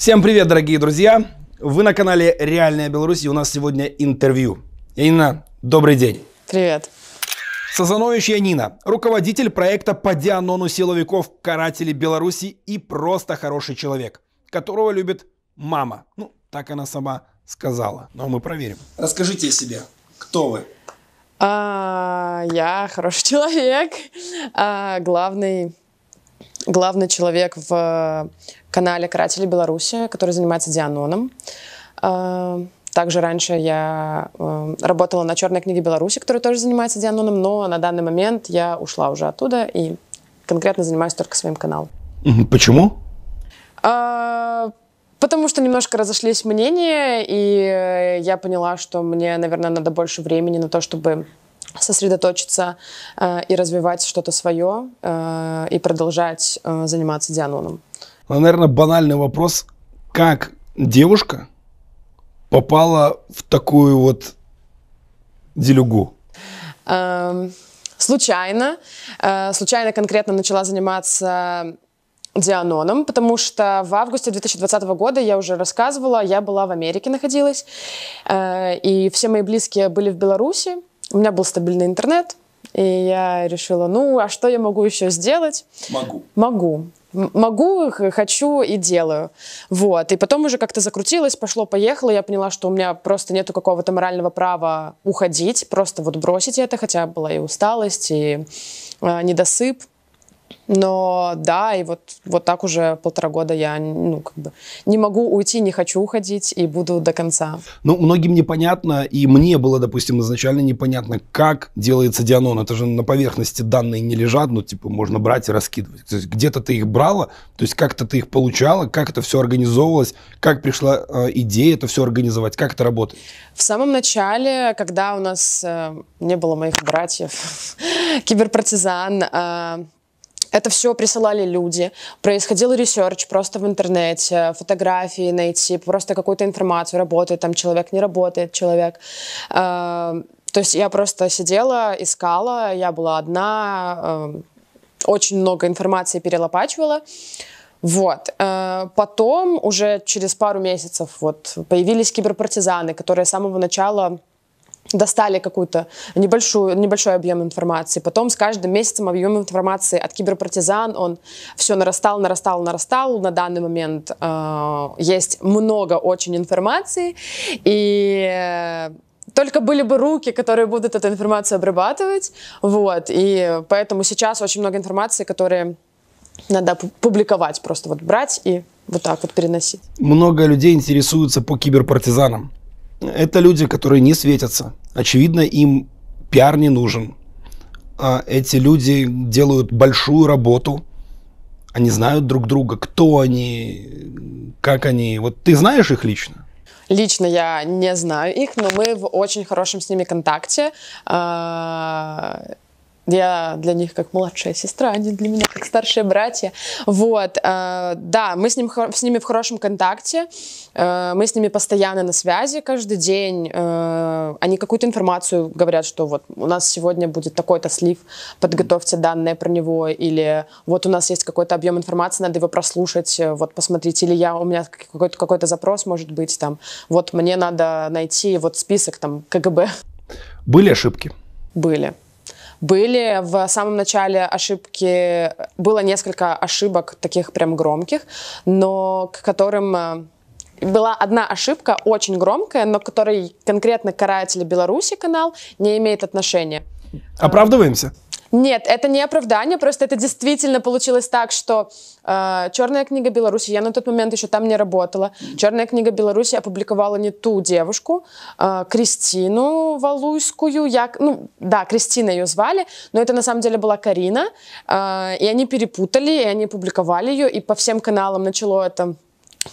Всем привет, дорогие друзья! Вы на канале «Реальная Беларусь» и у нас сегодня интервью. Инна, добрый день! Привет! Сазанович Янина, руководитель проекта по дианону силовиков «Каратели Беларуси» и просто хороший человек, которого любит мама. Ну, так она сама сказала, но ну, а мы проверим. Расскажите о себе. Кто вы? А, я хороший человек, а, главный, главный человек в канале «Каратели Беларуси», который занимается Дианоном. А, также раньше я э, работала на «Черной книге Беларуси», которая тоже занимается Дианоном, но на данный момент я ушла уже оттуда и конкретно занимаюсь только своим каналом. Почему? А, потому что немножко разошлись мнения, и я поняла, что мне, наверное, надо больше времени на то, чтобы сосредоточиться э, и развивать что-то свое э, и продолжать э, заниматься Дианоном. Ну, наверное, банальный вопрос, как девушка попала в такую вот делюгу? Эм, случайно. Э, случайно конкретно начала заниматься Дианоном, потому что в августе 2020 года, я уже рассказывала, я была в Америке находилась, э, и все мои близкие были в Беларуси, у меня был стабильный интернет, и я решила, ну, а что я могу еще сделать? Могу. Могу могу, хочу и делаю. Вот. И потом уже как-то закрутилось, пошло, поехало. Я поняла, что у меня просто нету какого-то морального права уходить, просто вот бросить это, хотя была и усталость, и э, недосып. Но да, и вот, вот так уже полтора года я ну, как бы не могу уйти, не хочу уходить и буду до конца. Ну, многим непонятно, и мне было, допустим, изначально непонятно, как делается дианон. Это же на поверхности данные не лежат, ну, типа, можно брать и раскидывать. То есть где-то ты их брала, то есть как-то ты их получала, как это все организовывалось, как пришла э, идея это все организовать, как это работает? В самом начале, когда у нас э, не было моих братьев, киберпартизан, э, это все присылали люди, происходил ресерч просто в интернете, фотографии найти, просто какую-то информацию, работает там человек, не работает человек. Эм, то есть я просто сидела, искала, я была одна, эм, очень много информации перелопачивала. Вот. Э, потом уже через пару месяцев вот появились киберпартизаны, которые с самого начала достали какую-то небольшую, небольшой объем информации. Потом с каждым месяцем объем информации от киберпартизан, он все нарастал, нарастал, нарастал. На данный момент э, есть много очень информации. И э, только были бы руки, которые будут эту информацию обрабатывать. Вот. И поэтому сейчас очень много информации, которые надо публиковать, просто вот брать и вот так вот переносить. Много людей интересуются по киберпартизанам. Это люди, которые не светятся. Очевидно, им пиар не нужен. А эти люди делают большую работу. Они знают друг друга, кто они, как они. Вот ты знаешь их лично? Лично я не знаю их, но мы в очень хорошем с ними контакте. А, я для них как младшая сестра, они а для меня как старшие братья. Вот, э, да, мы с, ним, с ними в хорошем контакте, э, мы с ними постоянно на связи каждый день. Э, они какую-то информацию говорят, что вот у нас сегодня будет такой-то слив, подготовьте данные про него, или вот у нас есть какой-то объем информации, надо его прослушать, вот посмотрите, или я, у меня какой-то какой запрос может быть там, вот мне надо найти вот список там КГБ. Были ошибки? Были. Были в самом начале ошибки, было несколько ошибок таких прям громких, но к которым э, была одна ошибка, очень громкая, но которой конкретно каратель Беларуси канал не имеет отношения. Оправдываемся. Нет, это не оправдание, просто это действительно получилось так, что э, «Черная книга Беларуси», я на тот момент еще там не работала, «Черная книга Беларуси» опубликовала не ту девушку, э, Кристину Валуйскую, я, ну да, Кристина ее звали, но это на самом деле была Карина, э, и они перепутали, и они опубликовали ее, и по всем каналам начало это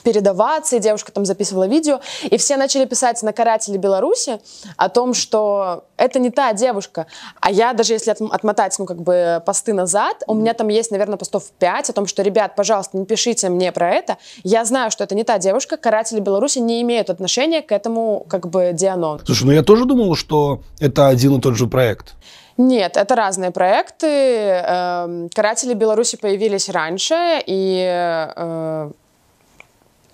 передаваться, и девушка там записывала видео, и все начали писать на карателе Беларуси о том, что это не та девушка, а я даже если отмотать, ну, как бы посты назад, у меня там есть, наверное, постов 5 о том, что, ребят, пожалуйста, не пишите мне про это, я знаю, что это не та девушка, каратели Беларуси не имеют отношения к этому, как бы, Дианон. Слушай, ну я тоже думал, что это один и тот же проект. Нет, это разные проекты. Эм, каратели Беларуси появились раньше, и э,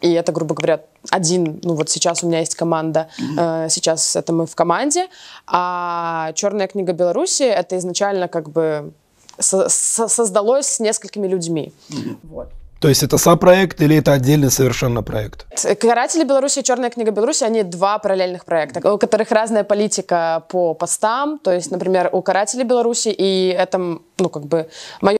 и это, грубо говоря, один, ну вот сейчас у меня есть команда, mm-hmm. э, сейчас это мы в команде. А «Черная книга Беларуси» — это изначально как бы со- со- создалось с несколькими людьми. Mm-hmm. Вот. То есть это сопроект или это отдельный совершенно проект? «Каратели Беларуси» и «Черная книга Беларуси» — они два параллельных проекта, у которых разная политика по постам. То есть, например, у «Карателей Беларуси» и этом, ну, как бы, мое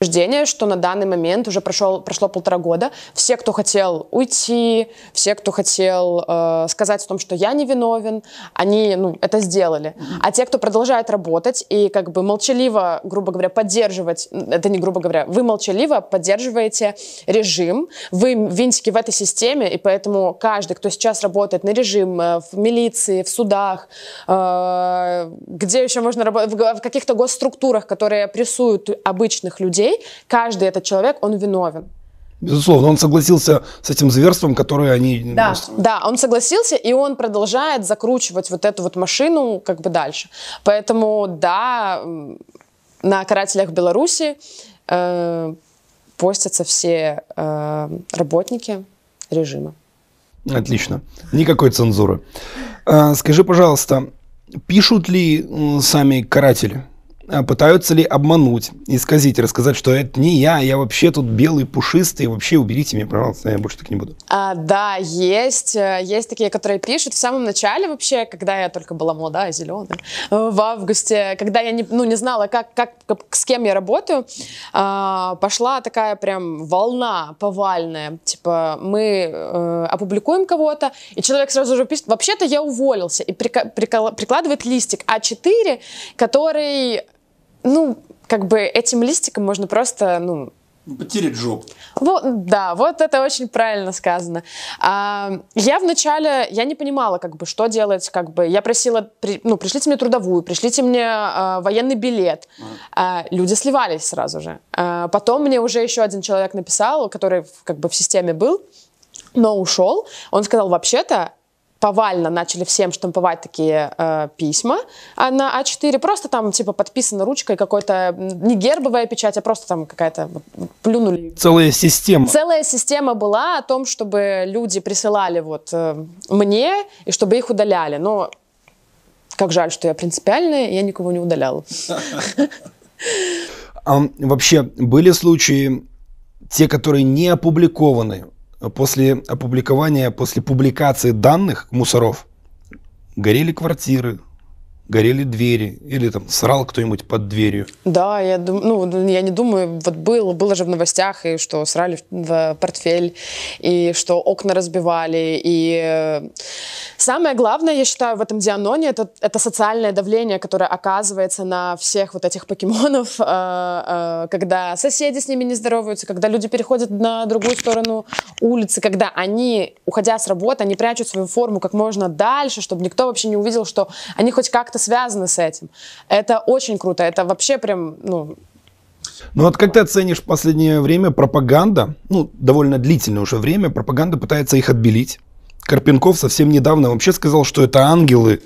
убеждение, что на данный момент уже прошел, прошло полтора года. Все, кто хотел уйти, все, кто хотел э, сказать о том, что я не виновен, они ну, это сделали. А те, кто продолжает работать и как бы молчаливо, грубо говоря, поддерживать, это не грубо говоря, вы молчаливо поддерживаете режим, вы винтики в этой системе, и поэтому каждый, кто сейчас работает на режим, э, в милиции, в судах, э, где еще можно работать, в, в каких-то госструктурах, которые прессуют обычных людей, людей, каждый этот человек, он виновен. Безусловно, он согласился с этим зверством, которое они... Да, да, он согласился, и он продолжает закручивать вот эту вот машину как бы дальше. Поэтому, да, на карателях Беларуси э, постятся все э, работники режима. Отлично. Никакой цензуры. Э, скажи, пожалуйста, пишут ли сами каратели? А, пытаются ли обмануть, исказить, рассказать, что это не я, я вообще тут белый, пушистый, вообще уберите меня, пожалуйста, я больше так не буду? А, да, есть. Э, есть такие, которые пишут. В самом начале вообще, когда я только была молодая, зеленая, э, в августе, когда я не, ну, не знала, как, как, как, с кем я работаю, а, пошла такая прям волна повальная. Типа мы э, опубликуем кого-то, и человек сразу же пишет, вообще-то я уволился, и прикладывает листик А4, который ну, как бы этим листиком можно просто, ну, Потереть жопу. Вот, да, вот это очень правильно сказано. А, я вначале, я не понимала, как бы, что делать, как бы, я просила, при, ну, пришлите мне трудовую, пришлите мне а, военный билет. А. А, люди сливались сразу же. А, потом мне уже еще один человек написал, который, как бы, в системе был, но ушел. Он сказал, вообще-то, повально начали всем штамповать такие э, письма а на А4, просто там типа подписано ручкой какой-то, не гербовая печать, а просто там какая-то, вот, плюнули. Целая система. Целая система была о том, чтобы люди присылали вот э, мне, и чтобы их удаляли, но как жаль, что я принципиальная, я никого не удаляла. А вообще были случаи, те, которые не опубликованы, после опубликования, после публикации данных мусоров горели квартиры, горели двери, или там срал кто-нибудь под дверью. Да, я, ну, я не думаю, вот было, было же в новостях, и что срали в портфель, и что окна разбивали, и э, самое главное, я считаю, в этом Дианоне, это, это социальное давление, которое оказывается на всех вот этих покемонов, э, э, когда соседи с ними не здороваются, когда люди переходят на другую сторону улицы, когда они, уходя с работы, они прячут свою форму как можно дальше, чтобы никто вообще не увидел, что они хоть как-то ребята связаны с этим. Это очень круто, это вообще прям, ну, ну вот как ты оценишь в последнее время пропаганда, ну, довольно длительное уже время, пропаганда пытается их отбелить. Карпенков совсем недавно вообще сказал, что это ангелы.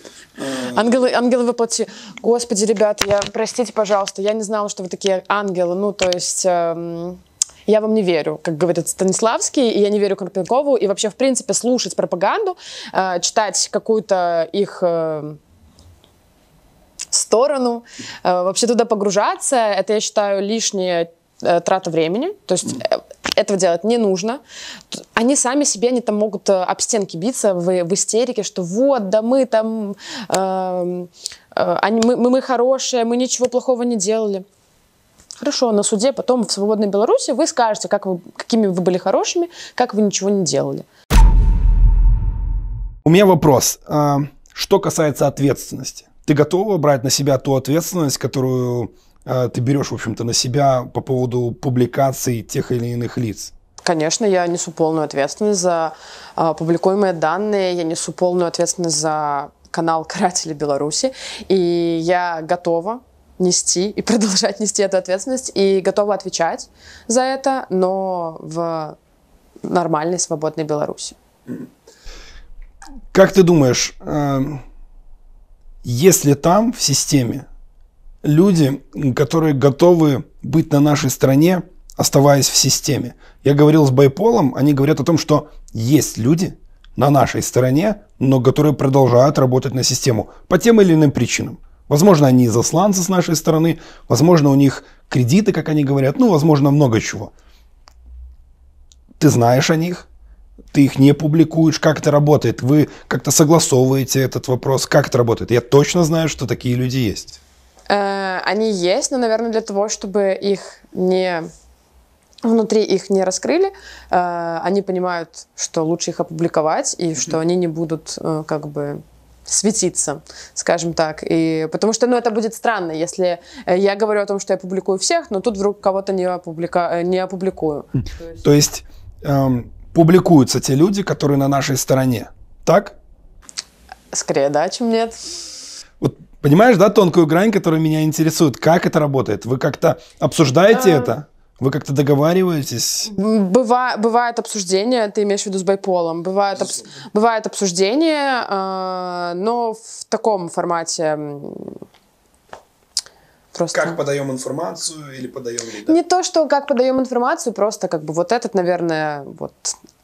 Ангелы, ангелы воплоти. Господи, ребята, я, простите, пожалуйста, я не знала, что вы такие ангелы. Ну, то есть... Эм... Я вам не верю, как говорит Станиславский, и я не верю Карпенкову, и вообще, в принципе, слушать пропаганду, э, читать какую-то их э, сторону. Э, вообще туда погружаться, это, я считаю, лишняя э, трата времени. То есть э, этого делать не нужно. Они сами себе, они там могут об стенки биться в, в истерике, что вот, да мы там, эм, э, они, мы, мы хорошие, мы ничего плохого не делали. Хорошо, на суде потом в свободной Беларуси вы скажете, как вы, какими вы были хорошими, как вы ничего не делали. У меня вопрос, а, что касается ответственности ты готова брать на себя ту ответственность, которую э, ты берешь, в общем-то, на себя по поводу публикаций тех или иных лиц? Конечно, я несу полную ответственность за э, публикуемые данные, я несу полную ответственность за канал «Каратели Беларуси», и я готова нести и продолжать нести эту ответственность, и готова отвечать за это, но в нормальной, свободной Беларуси. Как ты думаешь, э если там, в системе, люди, которые готовы быть на нашей стране, оставаясь в системе. Я говорил с Байполом, они говорят о том, что есть люди на нашей стороне, но которые продолжают работать на систему по тем или иным причинам. Возможно, они засланцы с нашей стороны, возможно, у них кредиты, как они говорят, ну, возможно, много чего. Ты знаешь о них, ты их не публикуешь, как это работает, вы как-то согласовываете этот вопрос, как это работает. Я точно знаю, что такие люди есть. Э, они есть, но, наверное, для того, чтобы их не внутри их не раскрыли, э, они понимают, что лучше их опубликовать и что они не будут э, как бы светиться, скажем так. И, потому что ну, это будет странно, если я говорю о том, что я публикую всех, но тут вдруг кого-то не, опублика... не опубликую. Хм. То есть, То есть эм публикуются те люди, которые на нашей стороне. Так? Скорее да, чем нет. Вот понимаешь, да, тонкую грань, которая меня интересует. Как это работает? Вы как-то обсуждаете а... это? Вы как-то договариваетесь? Быва, бывает обсуждение, ты имеешь в виду с байполом, бывает, обс, бывает обсуждение, э, но в таком формате Просто... Как подаем информацию или подаем Да? Не то, что как подаем информацию, просто как бы вот этот, наверное, вот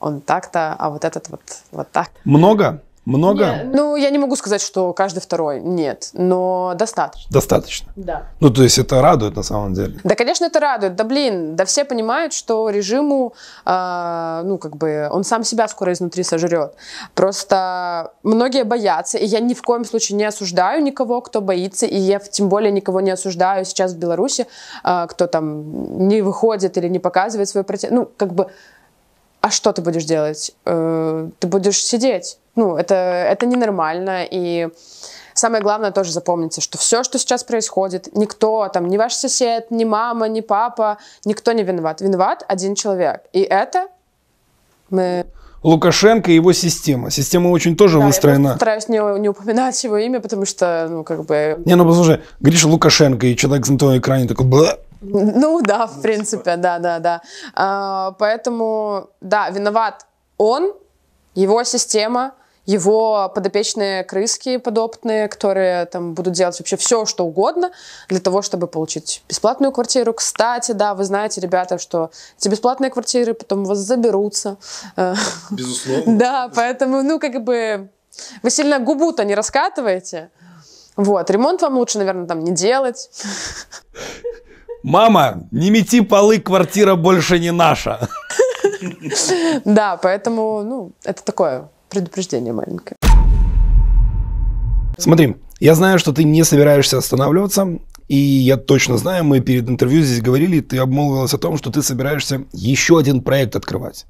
он так-то, а вот этот вот, вот так. Много много? Не, ну, я не могу сказать, что каждый второй. Нет, но достаточно. Достаточно. Да. Ну, то есть это радует на самом деле. Да, конечно, это радует. Да, блин, да все понимают, что режиму, э, ну, как бы, он сам себя скоро изнутри сожрет. Просто многие боятся, и я ни в коем случае не осуждаю никого, кто боится, и я тем более никого не осуждаю сейчас в Беларуси, э, кто там не выходит или не показывает свой протест. Ну, как бы а что ты будешь делать? Э, ты будешь сидеть. Ну, это, это ненормально. И самое главное тоже запомните, что все, что сейчас происходит, никто, там, ни ваш сосед, ни мама, ни папа, никто не виноват. Виноват один человек. И это мы... Лукашенко и его система. Система очень тоже да, выстроена. Я стараюсь не, не упоминать его имя, потому что, ну, как бы... Не, ну, послушай, говоришь Лукашенко, и человек на твоем экране такой... Бла! Ну да, в ну, принципе, типа. да, да, да. А, поэтому, да, виноват он, его система, его подопечные крыски подопытные, которые там будут делать вообще все, что угодно для того, чтобы получить бесплатную квартиру. Кстати, да, вы знаете, ребята, что эти бесплатные квартиры потом у вас заберутся. Э, Безусловно. Да, поэтому, ну, как бы, вы сильно губу-то не раскатываете. Вот, ремонт вам лучше, наверное, там не делать. Мама, не мети полы, квартира больше не наша. Да, поэтому, ну, это такое предупреждение маленькое. Смотри, я знаю, что ты не собираешься останавливаться, и я точно знаю, мы перед интервью здесь говорили, ты обмолвилась о том, что ты собираешься еще один проект открывать.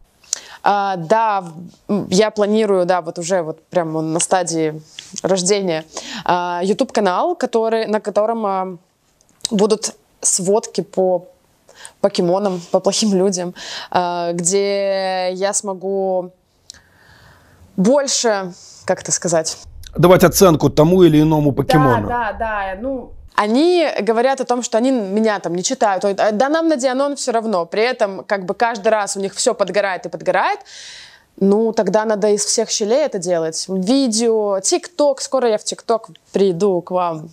А, да, я планирую, да, вот уже вот прямо на стадии рождения а, YouTube канал, который на котором а, будут сводки по покемонам, по плохим людям, э, где я смогу больше, как это сказать... Давать оценку тому или иному покемону. Да, да, да. Ну, они говорят о том, что они меня там не читают. Да нам на Дианон все равно. При этом как бы каждый раз у них все подгорает и подгорает. Ну, тогда надо из всех щелей это делать. Видео, ТикТок, скоро я в ТикТок приду к вам.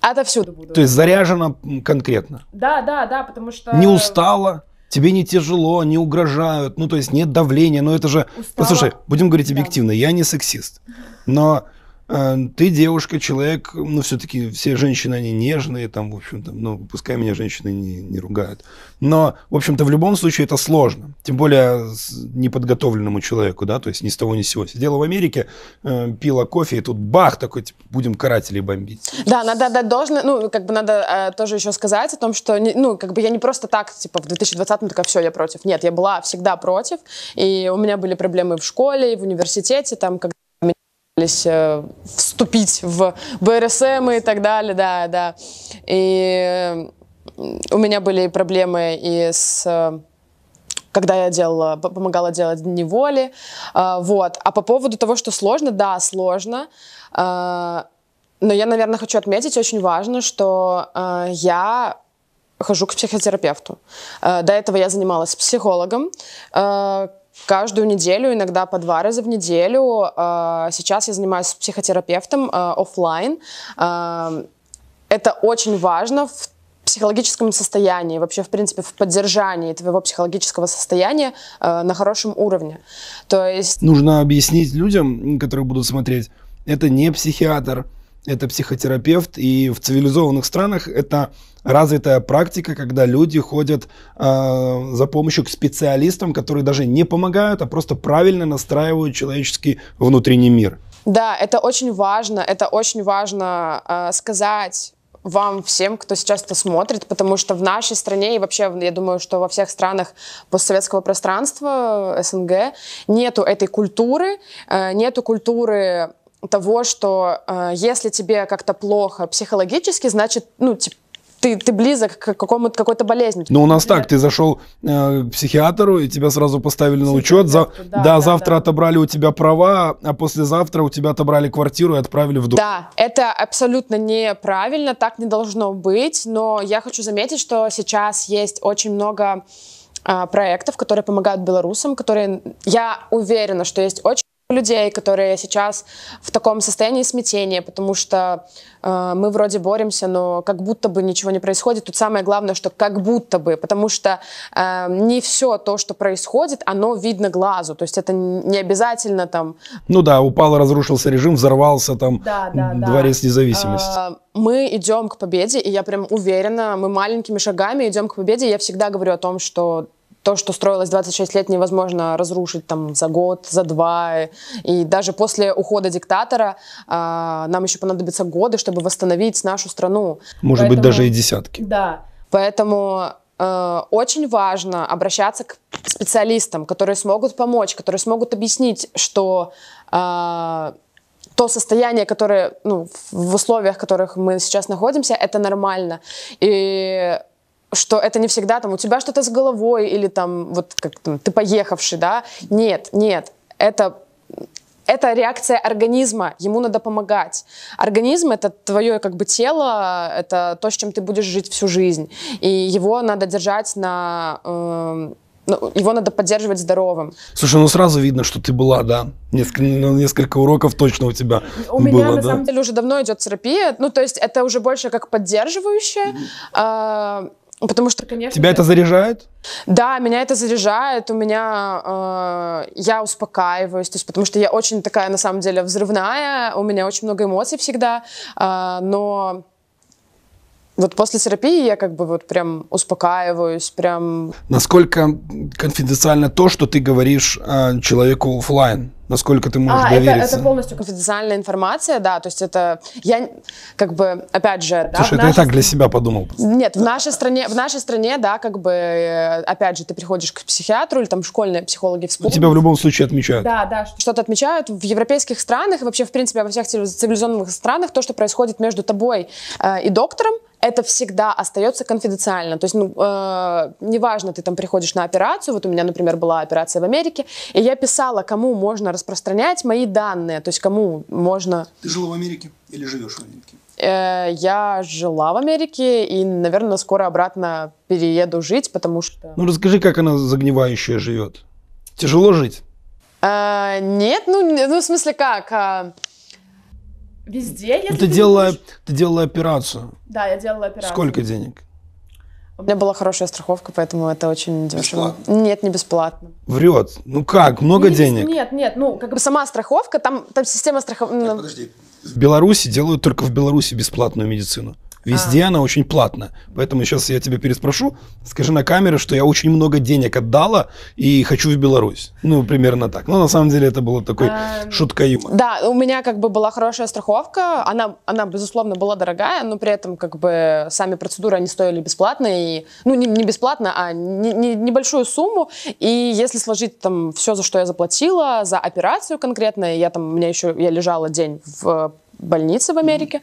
Отовсюду буду. То есть заряжена конкретно? Да, да, да, потому что... Не устала? Тебе не тяжело, не угрожают, ну то есть нет давления, но ну, это же... Устала. Послушай, будем говорить да. объективно, я не сексист, но Э, ты девушка, человек, ну, все-таки все женщины, они нежные, там, в общем-то, ну, пускай меня женщины не, не ругают. Но, в общем-то, в любом случае это сложно, тем более неподготовленному человеку, да, то есть ни с того ни с сего. Сидела в Америке, э, пила кофе, и тут бах, такой, типа, будем карателей бомбить. Да, надо отдать должное, ну, как бы надо э, тоже еще сказать о том, что, не, ну, как бы я не просто так, типа, в 2020-м такая, все, я против. Нет, я была всегда против, и у меня были проблемы в школе, и в университете, там, когда Э, вступить в БРСМ и так далее, да, да. И э, у меня были проблемы и с э, когда я делала, помогала делать дни воли, вот. А по поводу того, что сложно, да, сложно. Но я, наверное, хочу отметить очень важно, что я хожу к психотерапевту. До этого я занималась психологом, каждую неделю, иногда по два раза в неделю. А, сейчас я занимаюсь психотерапевтом а, офлайн. А, это очень важно в психологическом состоянии, вообще, в принципе, в поддержании твоего психологического состояния на хорошем уровне. То есть... Нужно объяснить людям, которые будут смотреть, это не психиатр, это психотерапевт, и в цивилизованных странах это развитая практика, когда люди ходят э, за помощью к специалистам, которые даже не помогают, а просто правильно настраивают человеческий внутренний мир. Да, это очень важно, это очень важно э, сказать вам всем, кто сейчас это смотрит, потому что в нашей стране и вообще, я думаю, что во всех странах постсоветского пространства, СНГ, нету этой культуры, э, нету культуры того, что э, если тебе как-то плохо психологически, значит, ну, типа, ты, ты близок к какому-то какой-то болезни. Ну, у нас так, э, ты зашел э, к психиатру, и тебя сразу поставили на учет. За, да, да, да, завтра да. отобрали у тебя права, а послезавтра у тебя отобрали квартиру и отправили в дом. Да, это абсолютно неправильно, так не должно быть. Но я хочу заметить, что сейчас есть очень много э, проектов, которые помогают белорусам, которые, я уверена, что есть очень людей, которые сейчас в таком состоянии смятения, потому что э, мы вроде боремся, но как будто бы ничего не происходит. Тут самое главное, что как будто бы, потому что э, не все то, что происходит, оно видно глазу, то есть это не обязательно там... Ну да, упал, разрушился режим, взорвался там да, да, дворец да. независимости. Э, мы идем к победе, и я прям уверена, мы маленькими шагами идем к победе. Я всегда говорю о том, что то, что строилось 26 лет, невозможно разрушить там за год, за два. И даже после ухода диктатора э, нам еще понадобятся годы, чтобы восстановить нашу страну. Может Поэтому, быть, даже и десятки. Да. Поэтому э, очень важно обращаться к специалистам, которые смогут помочь, которые смогут объяснить, что э, то состояние, которое ну, в условиях, в которых мы сейчас находимся, это нормально. И что это не всегда там у тебя что-то с головой или там вот как там, ты поехавший, да? Нет, нет, это это реакция организма, ему надо помогать. Организм — это твое как бы тело, это то, с чем ты будешь жить всю жизнь. И его надо держать на... Э, его надо поддерживать здоровым. Слушай, ну сразу видно, что ты была, да? Несколько, ну, несколько уроков точно у тебя У было, меня, на самом деле, уже давно идет терапия. Ну, то есть это уже больше как поддерживающее Mm-hmm. Потому что, конечно... Тебя это заряжает? Да, меня это заряжает, у меня... Э, я успокаиваюсь, то есть, потому что я очень такая, на самом деле, взрывная, у меня очень много эмоций всегда, э, но вот после терапии я как бы вот прям успокаиваюсь, прям... Насколько конфиденциально то, что ты говоришь а, человеку офлайн? Насколько ты можешь а, довериться? Это, это полностью конфиденциальная информация, да. То есть это я как бы опять же. Слушай, да, это нашей... я так для себя подумал. Нет, в нашей стране, в нашей стране, да, как бы э, опять же ты приходишь к психиатру или там школьные психологи в спорт. Тебя в любом случае отмечают. Да, да, что-то отмечают в европейских странах и вообще в принципе во всех цивилизованных странах то, что происходит между тобой э, и доктором, это всегда остается конфиденциально. То есть, ну, э, неважно, ты там приходишь на операцию, вот у меня, например, была операция в Америке, и я писала, кому можно распространять мои данные, то есть кому можно... Ты жила в Америке или живешь в Америке? Э, я жила в Америке и, наверное, скоро обратно перееду жить, потому что... Ну, расскажи, как она загнивающая живет. Тяжело жить? Э, нет, ну, ну, в смысле как? А, Везде, если ну, ты, ты делала, можешь... ты делала операцию. Да, я делала операцию. Сколько денег? У меня была хорошая страховка, поэтому это очень дешево. Бесплатно. Нет, не бесплатно. Врет. Ну как, много ну, не, денег? Нет, нет, ну как бы сама страховка, там, там система страховки. Ну, подожди. В Беларуси делают только в Беларуси бесплатную медицину. Везде а. она очень платна. Поэтому сейчас я тебя переспрошу. Скажи на камеру, что я очень много денег отдала и хочу в Беларусь. Ну, примерно так. Но ну, на самом деле это было такой а, шутка юмора. Да, у меня как бы была хорошая страховка. Она, она, безусловно, была дорогая, но при этом как бы сами процедуры, они стоили бесплатно. И, ну, не, не бесплатно, а не, не, небольшую сумму. И если сложить там все, за что я заплатила, за операцию конкретно, я там, у меня еще, я лежала день в больницы в Америке.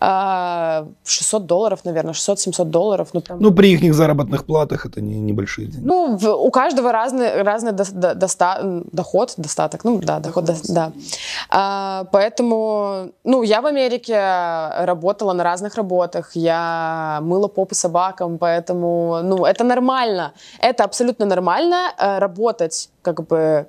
А, 600 долларов, наверное, 600-700 долларов. Ну, там... ну, при их заработных платах это не, небольшие деньги. Ну, в, у каждого разный, разный до, до, доста, доход, достаток. Ну, да, доход, доход да. А, поэтому, ну, я в Америке работала на разных работах, я мыла попы собакам, поэтому, ну, это нормально. Это абсолютно нормально э, работать как бы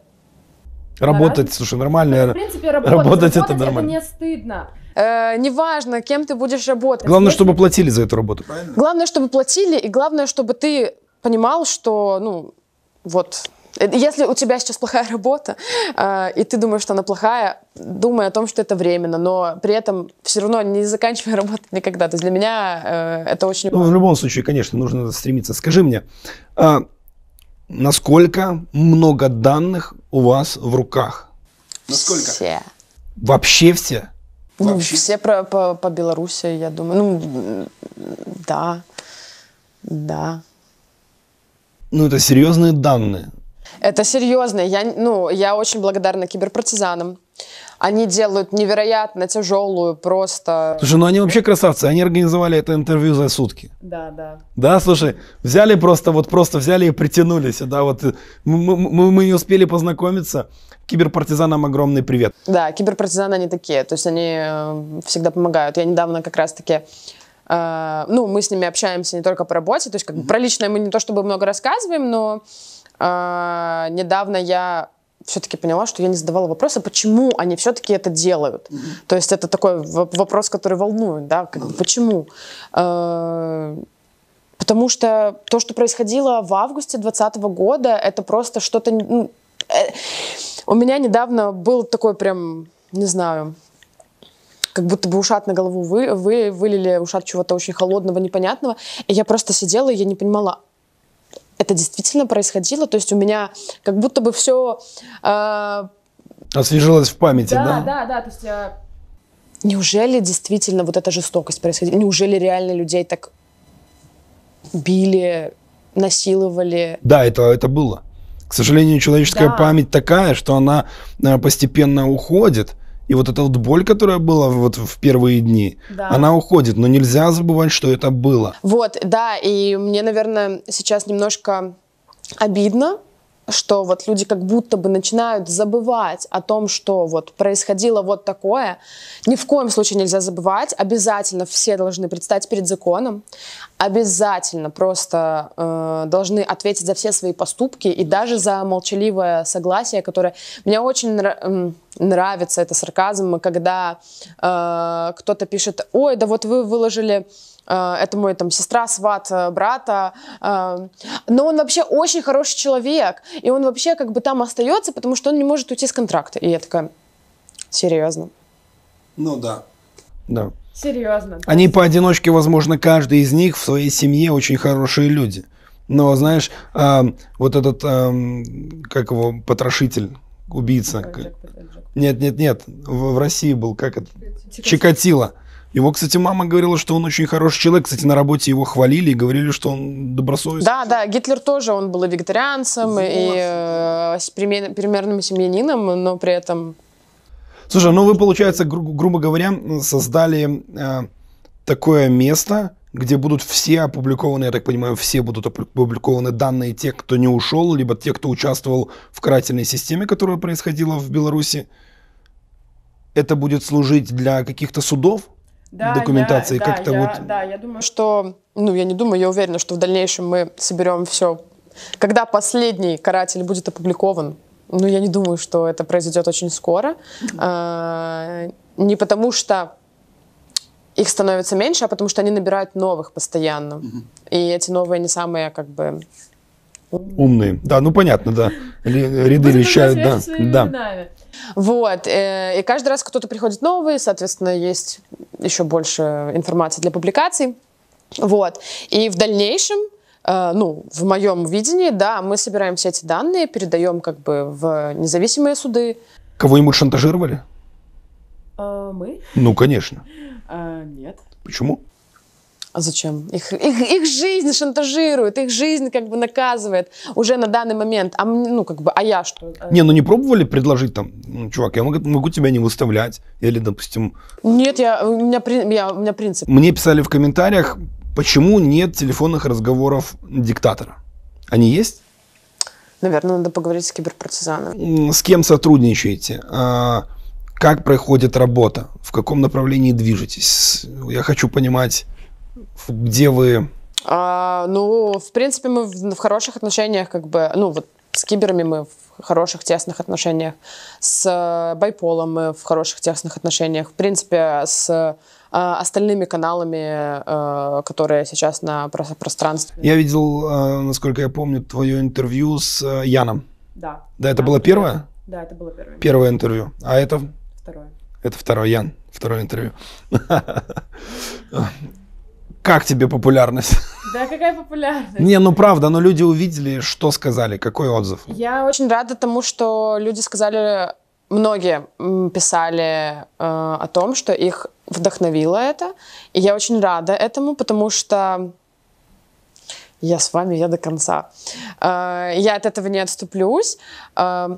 Работать, да? слушай, нормально. Ну, в принципе, работать, работать, это нормально. Это не стыдно. Э, неважно, кем ты будешь работать. Главное, Если... чтобы платили за эту работу, правильно? Главное, чтобы платили, и главное, чтобы ты понимал, что, ну, вот, э, если у тебя сейчас плохая работа, э, и ты думаешь, что она плохая, думай о том, что это временно, но при этом все равно не заканчивай работать никогда. То есть для меня э, это очень ну, В любом случае, конечно, нужно стремиться. Скажи мне, э, насколько много данных у вас в руках? Насколько? Все. Вообще все? Ну, Вообще? все про, по, по Беларуси, я думаю. Ну, да. Да. Ну, это серьезные данные. Это серьезные. Я, ну, я очень благодарна киберпартизанам. Они делают невероятно тяжелую просто... Слушай, ну они вообще красавцы. Они организовали это интервью за сутки. Да, да. Да, слушай, взяли просто, вот просто взяли и притянулись, да, Вот э, мы, мы, мы не успели познакомиться. Киберпартизанам огромный привет. Да, киберпартизаны они такие. То есть они э, всегда помогают. Я недавно как раз-таки Uh, ну, мы с ними общаемся не только по работе, то есть как mm-hmm. про личное мы не то чтобы много рассказываем, но uh, недавно я все-таки поняла, что я не задавала вопроса, почему они все-таки это делают. Mm-hmm. То есть это такой вопрос, который волнует, да, как, mm-hmm. почему. Э-э- потому что то, что происходило в августе 2020 года, это просто что-то... Ну, э, у меня недавно был такой прям, не знаю, как будто бы ушат на голову вы, вы вылили ушат чего-то очень холодного, непонятного. И я просто сидела, и я не понимала, это действительно происходило. То есть у меня как будто бы все... Э, а, Освежилось в памяти, да? Да, да, да. То есть, э, неужели действительно вот эта жестокость происходила? Неужели реально людей так били, насиловали? Да, это, это было. К сожалению, человеческая да. память такая, что она э, постепенно уходит. И вот эта вот боль, которая была вот в первые дни, да. она уходит, но нельзя забывать, что это было. Вот, да, и мне, наверное, сейчас немножко обидно, что вот люди как будто бы начинают забывать о том, что вот происходило вот такое. Ни в коем случае нельзя забывать. Обязательно все должны предстать перед законом. Обязательно просто э, должны ответить за все свои поступки и даже за молчаливое согласие, которое... Мне очень нра- нравится это сарказм, когда э, кто-то пишет, ой, да вот вы выложили Э, это мой там сестра, сват, э, брата. Э, но он вообще очень хороший человек. И он вообще как бы там остается, потому что он не может уйти с контракта. И я такая, серьезно. Ну да. Да. Серьезно. Они поодиночке, возможно, каждый из них в своей семье очень хорошие люди. Но, знаешь, э, вот этот, э, как его, потрошитель, убийца. Нет, нет, нет, в, в России был, как это? Чикатило. Чикатило его, кстати, мама говорила, что он очень хороший человек. Кстати, на работе его хвалили и говорили, что он добросовестный. Да, да, Гитлер тоже, он был и вегетарианцем, вот. и э, пример, примерным семьянином, но при этом... Слушай, ну вы, получается, гру- грубо говоря, создали э, такое место, где будут все опубликованы, я так понимаю, все будут опубликованы данные тех, кто не ушел, либо тех, кто участвовал в карательной системе, которая происходила в Беларуси. Это будет служить для каких-то судов? да, документации. Я, как-то да, вот... да, я думаю, что... Ну, я не думаю, я уверена, что в дальнейшем мы соберем все. Когда последний «Каратель» будет опубликован, ну, я не думаю, что это произойдет очень скоро. А, не потому что их становится меньше, а потому что они набирают новых постоянно. И эти новые не самые как бы умные. Да, ну понятно, да. Ряды вещают, да. да. Вот. Э, и каждый раз кто-то приходит новый, соответственно, есть еще больше информации для публикаций. Вот. И в дальнейшем э, ну, в моем видении, да, мы собираем все эти данные, передаем как бы в независимые суды. Кого-нибудь шантажировали? А, мы? Ну, конечно. А, нет. Почему? А зачем? Их, их, их жизнь шантажирует, их жизнь как бы наказывает уже на данный момент. А, ну, как бы, а я что? Э, не, ну не пробовали предложить там, «Ну, чувак, я могу, могу тебя не выставлять, или, допустим... Нет, я, у, меня, я, у меня принцип. Мне писали в комментариях, почему нет телефонных разговоров диктатора. Они есть? Наверное, надо поговорить с киберпартизаном. С кем сотрудничаете? А, как проходит работа? В каком направлении движетесь? Я хочу понимать где вы? А, ну, в принципе, мы в, в хороших отношениях, как бы, ну, вот с киберами мы в хороших тесных отношениях, с э, байполом мы в хороших тесных отношениях, в принципе, с э, остальными каналами, э, которые сейчас на пространстве. Я видел, насколько я помню, твое интервью с Яном. Да. Да, это да, было первое? Да, это было первое. Первое интервью. А это? Второе. Это второе, Ян. Второе интервью. Как тебе популярность? Да какая популярность? Не, ну правда, но люди увидели, что сказали, какой отзыв. Я очень рада тому, что люди сказали, многие писали э, о том, что их вдохновило это. И я очень рада этому, потому что я с вами, я до конца. Э, я от этого не отступлюсь. Э,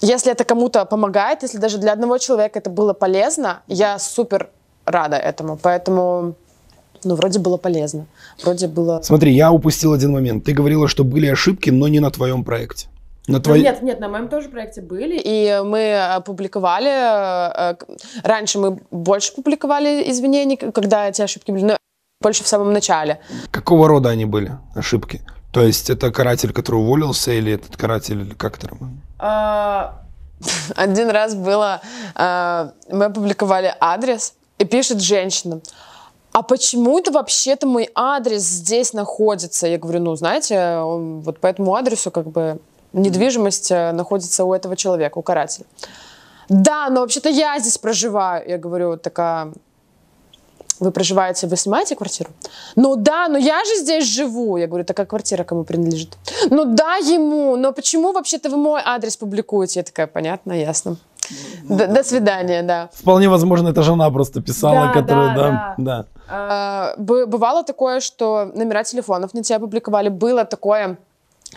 если это кому-то помогает, если даже для одного человека это было полезно, я супер рада этому. Поэтому ну вроде было полезно. Вроде было... Смотри, я упустил один момент. Ты говорила, что были ошибки, но не на твоем проекте. На твои... Нет, нет, на моем тоже проекте были. И мы опубликовали. Э, э, раньше мы больше публиковали извинения, когда эти ошибки были, но больше в самом начале. Какого рода они были, ошибки? То есть это каратель, который уволился, или этот каратель как это а, Один раз было... Э, мы опубликовали адрес, и пишет женщина а почему это вообще-то мой адрес здесь находится? Я говорю, ну, знаете, вот по этому адресу как бы недвижимость э, находится у этого человека, у карателя. Да, но вообще-то я здесь проживаю. Я говорю, такая, вы проживаете, вы снимаете квартиру? Ну да, но я же здесь живу. Я говорю, такая квартира кому принадлежит? Ну да, ему, но почему вообще-то вы мой адрес публикуете? Я такая, понятно, ясно. Ну, до, до свидания, да. Вполне возможно, это жена просто писала, да, которая, да, да. да. А, а бывало такое, что номера телефонов не те опубликовали. Было такое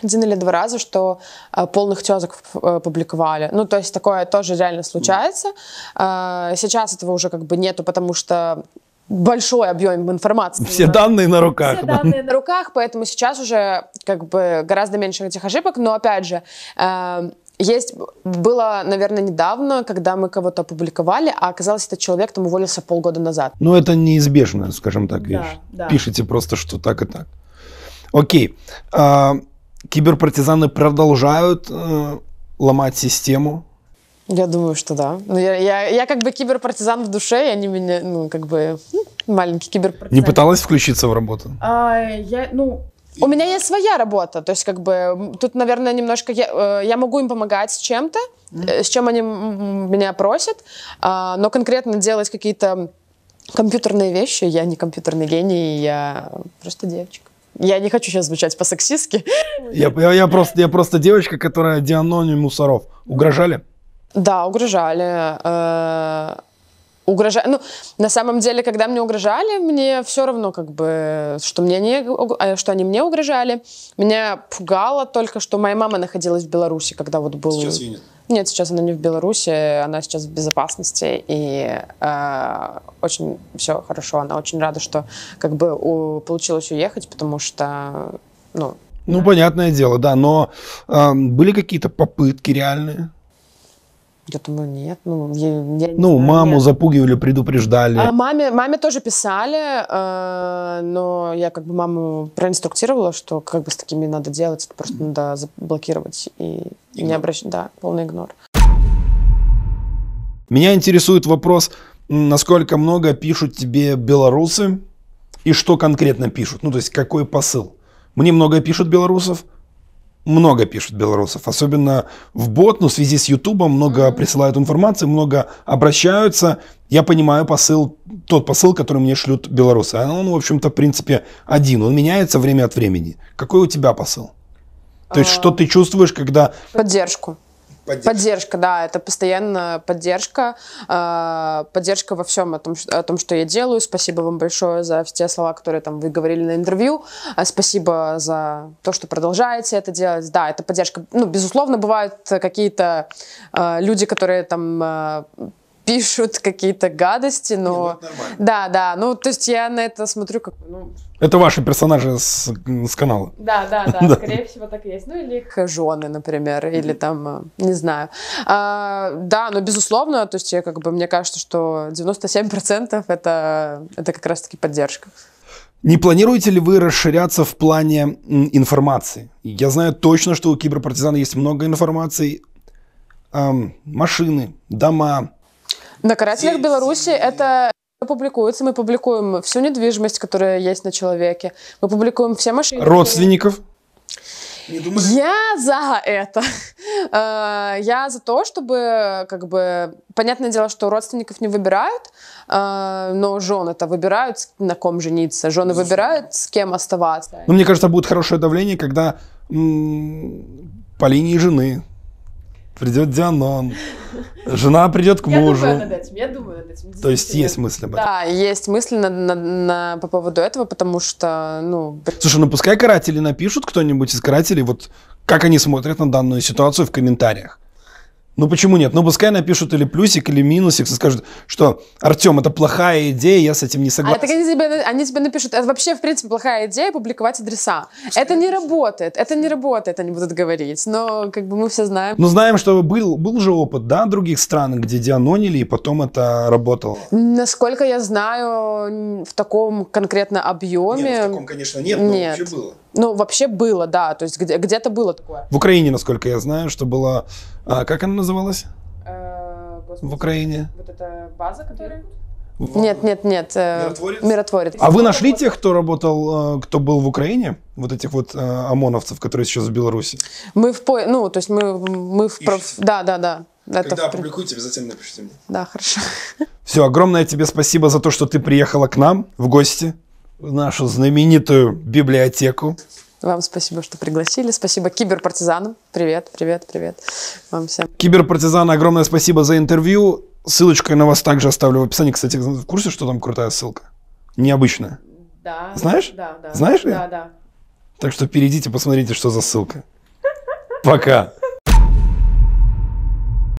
один или два раза, что а, полных тезок э, публиковали. Ну, то есть такое тоже реально случается. Э, сейчас этого уже как бы нету, потому что большой объем информации. Все да. данные на руках. Все да. данные на руках, поэтому сейчас уже как бы гораздо меньше этих ошибок, но опять же, э, есть, было, наверное, недавно, когда мы кого-то опубликовали, а оказалось, этот человек там уволился полгода назад. Ну, это неизбежно, скажем так, вещь. Да, да. Пишите просто, что так и так. Окей. А, киберпартизаны продолжают э, ломать систему? Я думаю, что да. Но ну, я, я, я как бы киберпартизан в душе, и они меня, ну, как бы ну, маленький киберпартизан. Не пыталась включиться в работу? А, я, ну, у меня есть своя работа, то есть как бы тут, наверное, немножко я, э, я могу им помогать с чем-то, mm-hmm. с чем они меня просят, а, но конкретно делать какие-то компьютерные вещи, я не компьютерный гений, я просто девочка. Я не хочу сейчас звучать по-сексистски. Я, я, я, просто, я просто девочка, которая дианоним мусоров. Угрожали? Да, угрожали. Э, угрожали. Ну, на самом деле, когда мне угрожали, мне все равно, как бы, что, мне не, а, что они мне угрожали. Меня пугало только, что моя мама находилась в Беларуси, когда вот был... Сейчас ее нет. сейчас она не в Беларуси, она сейчас в безопасности, и э, очень все хорошо. Она очень рада, что как бы у, получилось уехать, потому что, ну... Ну, понятное дело, да, но э, были какие-то попытки реальные? Я думаю, нет. Ну, я, я ну знаю, маму нет. запугивали, предупреждали. А маме, маме тоже писали, э, но я как бы маму проинструктировала, что как бы с такими надо делать, это просто надо заблокировать и игнор. не обращать. Да, полный игнор. Меня интересует вопрос, насколько много пишут тебе белорусы и что конкретно пишут? Ну, то есть какой посыл? Мне много пишут белорусов, много пишут белорусов, особенно в бот, но в связи с Ютубом много присылают информации, много обращаются. Я понимаю посыл, тот посыл, который мне шлют белорусы. А он, в общем-то, в принципе, один. Он меняется время от времени. Какой у тебя посыл? То есть, а. что ты чувствуешь, когда... Поддержку. Поддержка. поддержка, да, это постоянно поддержка, а, поддержка во всем о том, о том, что я делаю. Спасибо вам большое за все слова, которые там вы говорили на интервью. А, спасибо за то, что продолжаете это делать. Да, это поддержка. Ну, безусловно, бывают какие-то а, люди, которые там пишут какие-то гадости, но... Не, ну да, да, ну, то есть я на это смотрю как... Ну... Это ваши персонажи с, с канала. Да, да, да, скорее всего так и есть. Ну, или их жены, например, или там, э, не знаю. А, да, но безусловно, то есть я как бы, мне кажется, что 97% это, это как раз-таки поддержка. Не планируете ли вы расширяться в плане информации? Я знаю точно, что у киберпартизана есть много информации. Эм, машины, дома, на карателях Здесь... Беларуси это публикуется, мы публикуем всю недвижимость, которая есть на человеке, мы публикуем все машины. Родственников? Я за это. Э, я за то, чтобы, как бы, понятное дело, что родственников не выбирают, э, но жены-то выбирают, на ком жениться, жены выбирают, с кем оставаться. Ну, мне кажется, будет хорошее давление, когда по линии жены придет Дианон, жена придет к мужу. Я думаю над этим, я думаю над этим. То есть есть мысли об этом? Да, есть мысли на, на, на, по поводу этого, потому что, ну... Слушай, ну пускай каратели напишут кто-нибудь из карателей, вот как они смотрят на данную ситуацию в комментариях. Ну почему нет? Ну пускай напишут или плюсик, или минусик, и скажут, что Артем, это плохая идея, я с этим не а согласен. А так они тебе, они тебе напишут, это вообще, в принципе, плохая идея публиковать адреса. Пускай это не пишут. работает, это не работает, они будут говорить. Но как бы мы все знаем. Ну знаем, что был, был же опыт, да, других стран, где дианонили, и потом это работало. Насколько я знаю, в таком конкретно объеме... Нет, в таком, конечно, нет, но нет. вообще было. Ну, вообще было, да. То есть где- где-то было такое. В Украине, насколько я знаю, что было... А, как она называлась? Э, господи, В Украине? Вот эта база, которая... Нет, нет, нет. Э, миротворец? Миротворец. А вы нашли тех, кто работал, э, кто был в Украине? Вот этих вот э, ОМОНовцев, которые сейчас в Беларуси? Мы в по... Ну, то есть мы, мы в... про- Да, да, да. Это Когда в при- опубликуете, обязательно напишите мне. Да, хорошо. Все, огромное тебе спасибо за то, что ты приехала к нам в гости нашу знаменитую библиотеку. Вам спасибо, что пригласили. Спасибо киберпартизанам. Привет, привет, привет. Вам всем. Киберпартизаны, огромное спасибо за интервью. Ссылочку я на вас также оставлю в описании. Кстати, в курсе, что там крутая ссылка? Необычная. Да. Знаешь? Да, да. Знаешь? Да, я? да. Так что перейдите, посмотрите, что за ссылка. Пока.